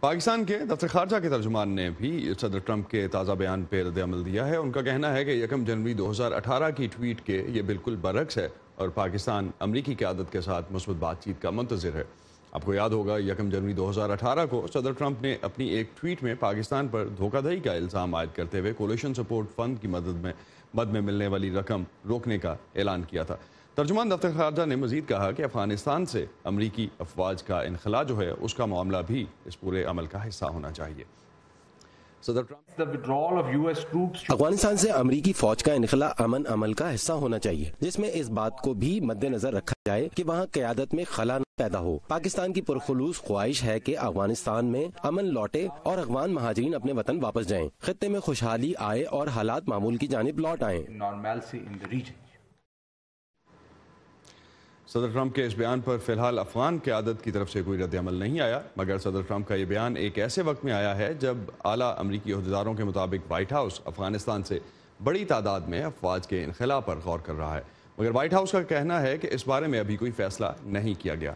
پاکستان کے دفتر خارجہ کے ترجمان نے بھی صدر ٹرمپ کے تازہ بیان پہ رد عمل دیا ہے ان کا کہنا ہے کہ یکم جنوری دو ہزار اٹھارہ کی ٹویٹ کے یہ بالکل برعکس ہے اور پاکستان امریکی قیادت کے ساتھ مثبت بات چیت کا منتظر ہے آپ کو یاد ہوگا یکم جنوری دو ہزار اٹھارہ کو صدر ٹرمپ نے اپنی ایک ٹویٹ میں پاکستان پر دھوکہ دہی کا الزام عائد کرتے ہوئے کولیشن سپورٹ فند کی مدد میں مد میں ملنے والی رقم روکنے کا اعلان کیا تھا ترجمان دفتر خارجہ نے مزید کہا کہ افغانستان سے امریکی افواج کا انخلا جو ہے اس کا معاملہ بھی اس پورے عمل کا حصہ ہونا چاہیے افغانستان سے امریکی فوج کا انخلا امن عمل کا حصہ ہونا چاہیے جس میں اس بات کو بھی مد نظر رکھا جائے کہ وہاں قیادت میں خلا نہ پیدا ہو پاکستان کی پرخلوص خواہش ہے کہ افغانستان میں امن لوٹے اور افغان مہاجرین اپنے وطن واپس جائیں خطے میں خوشحالی آئے اور حالات معمول کی جانب لوٹ آئیں صدر ٹرمپ کے اس بیان پر فی الحال افغان قیادت کی طرف سے کوئی رد عمل نہیں آیا مگر صدر ٹرمپ کا یہ بیان ایک ایسے وقت میں آیا ہے جب اعلیٰ امریکی عہدیداروں کے مطابق وائٹ ہاؤس افغانستان سے بڑی تعداد میں افواج کے انخلا پر غور کر رہا ہے مگر وائٹ ہاؤس کا کہنا ہے کہ اس بارے میں ابھی کوئی فیصلہ نہیں کیا گیا